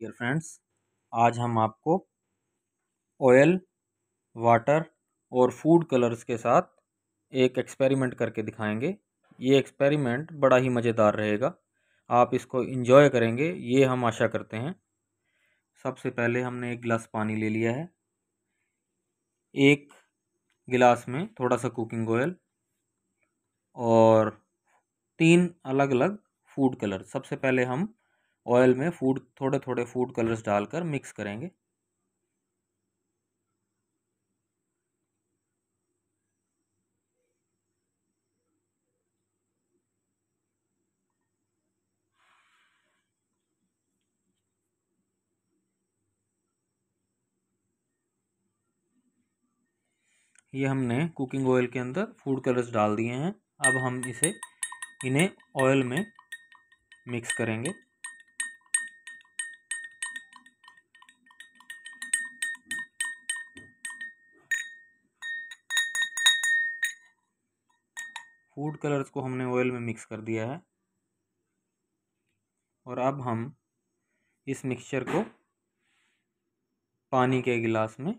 dear friends आज हम आपको ऑयल वाटर और फूड कलर्स के साथ एक एक्सपेरिमेंट करके दिखाएंगे ये एक्सपेरिमेंट बड़ा ही मज़ेदार रहेगा आप इसको इन्जॉय करेंगे ये हम आशा करते हैं सबसे पहले हमने एक गिलास पानी ले लिया है एक गिलास में थोड़ा सा कुकिंग ऑयल और तीन अलग अलग फूड कलर सबसे पहले हम ऑयल में फूड थोड़े थोड़े फूड कलर्स डालकर मिक्स करेंगे ये हमने कुकिंग ऑयल के अंदर फूड कलर्स डाल दिए हैं अब हम इसे इन्हें ऑयल में मिक्स करेंगे फूड कलर्स को हमने ऑयल में मिक्स कर दिया है और अब हम इस मिक्सचर को पानी के गिलास में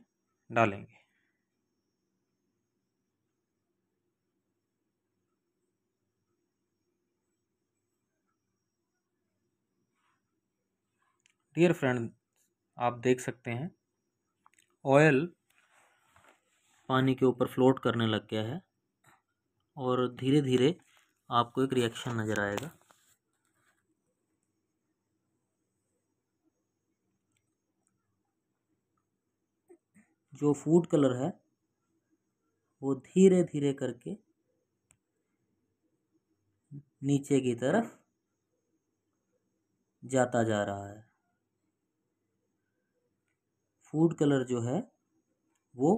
डालेंगे डियर फ्रेंड आप देख सकते हैं ऑयल पानी के ऊपर फ्लोट करने लग गया है और धीरे धीरे आपको एक रिएक्शन नज़र आएगा जो फूड कलर है वो धीरे धीरे करके नीचे की तरफ जाता जा रहा है फूड कलर जो है वो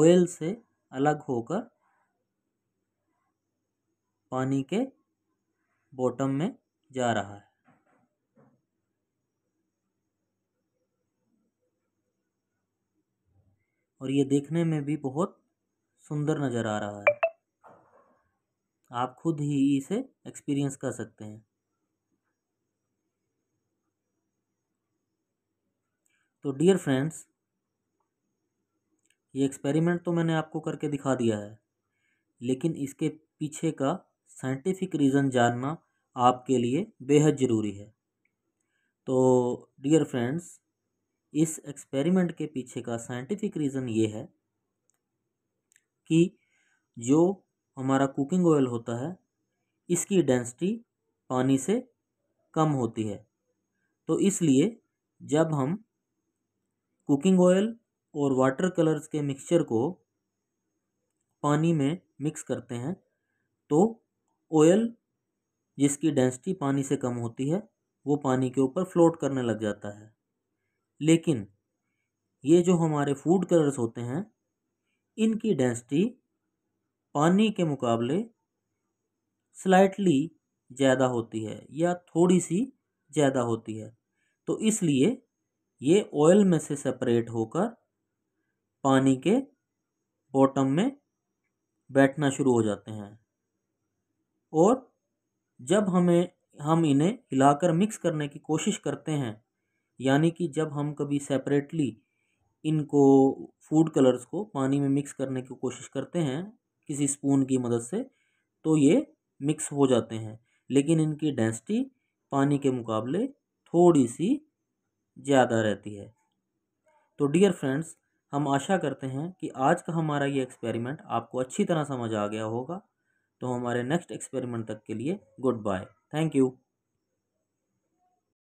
ऑयल से अलग होकर पानी के बॉटम में जा रहा है और ये देखने में भी बहुत सुंदर नज़र आ रहा है आप खुद ही इसे एक्सपीरियंस कर सकते हैं तो डियर फ्रेंड्स ये एक्सपेरिमेंट तो मैंने आपको करके दिखा दिया है लेकिन इसके पीछे का साइंटिफिक रीज़न जानना आपके लिए बेहद ज़रूरी है तो डियर फ्रेंड्स इस एक्सपेरिमेंट के पीछे का साइंटिफिक रीज़न ये है कि जो हमारा कुकिंग ऑयल होता है इसकी डेंसिटी पानी से कम होती है तो इसलिए जब हम कुकिंग ऑयल और वाटर कलर्स के मिक्सचर को पानी में मिक्स करते हैं तो ऑयल जिसकी डेंसिटी पानी से कम होती है वो पानी के ऊपर फ्लोट करने लग जाता है लेकिन ये जो हमारे फूड कलर्स होते हैं इनकी डेंसिटी पानी के मुकाबले स्लाइटली ज़्यादा होती है या थोड़ी सी ज़्यादा होती है तो इसलिए ये ऑयल में से सेपरेट होकर पानी के बॉटम में बैठना शुरू हो जाते हैं और जब हमें हम इन्हें हिलाकर मिक्स करने की कोशिश करते हैं यानी कि जब हम कभी सेपरेटली इनको फूड कलर्स को पानी में मिक्स करने की कोशिश करते हैं किसी स्पून की मदद से तो ये मिक्स हो जाते हैं लेकिन इनकी डेंसिटी पानी के मुकाबले थोड़ी सी ज़्यादा रहती है तो डियर फ्रेंड्स हम आशा करते हैं कि आज का हमारा ये एक्सपेरिमेंट आपको अच्छी तरह समझ आ गया होगा तो हमारे नेक्स्ट एक्सपेरिमेंट तक के लिए गुड बाय थैंक यू